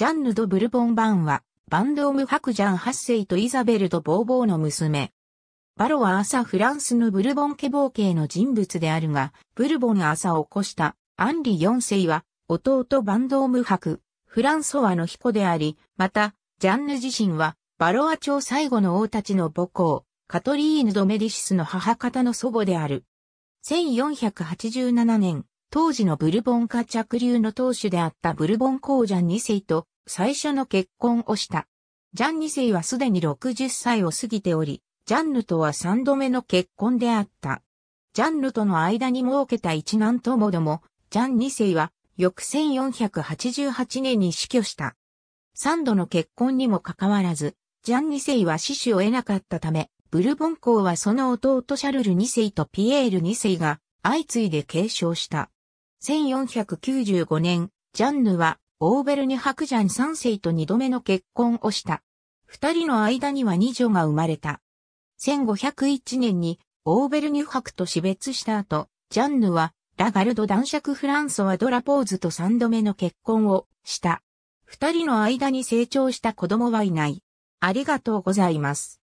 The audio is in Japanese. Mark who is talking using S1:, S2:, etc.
S1: ジャンヌ・ド・ブルボン・バンは、バンドーム・ハク・ジャン8世とイザベル・ド・ボーボーの娘。バロは朝フランスのブルボン家冒系の人物であるが、ブルボンが朝を起こしたアンリ4世は、弟バンドームハク、フランソワの彦であり、また、ジャンヌ自身は、バロア朝最後の王たちの母校、カトリーヌ・ド・メディシスの母方の祖母である。1487年、当時のブルボン家着流の当主であったブルボン公ジャン2世と、最初の結婚をした。ジャン2世はすでに60歳を過ぎており、ジャンヌとは3度目の結婚であった。ジャンヌとの間に設けた一男ともども、ジャン2世は翌1488年に死去した。3度の結婚にもかかわらず、ジャン2世は死守を得なかったため、ブルボン公はその弟シャルル2世とピエール2世が相次いで継承した。1495年、ジャンヌはオーベルニュ・ハクジャン三世と二度目の結婚をした。二人の間には二女が生まれた。1501年にオーベルニュ・ハクと死別した後、ジャンヌはラガルド男爵フランソワ・ドラポーズと三度目の結婚をした。二人の間に成長した子供はいない。ありがとうございます。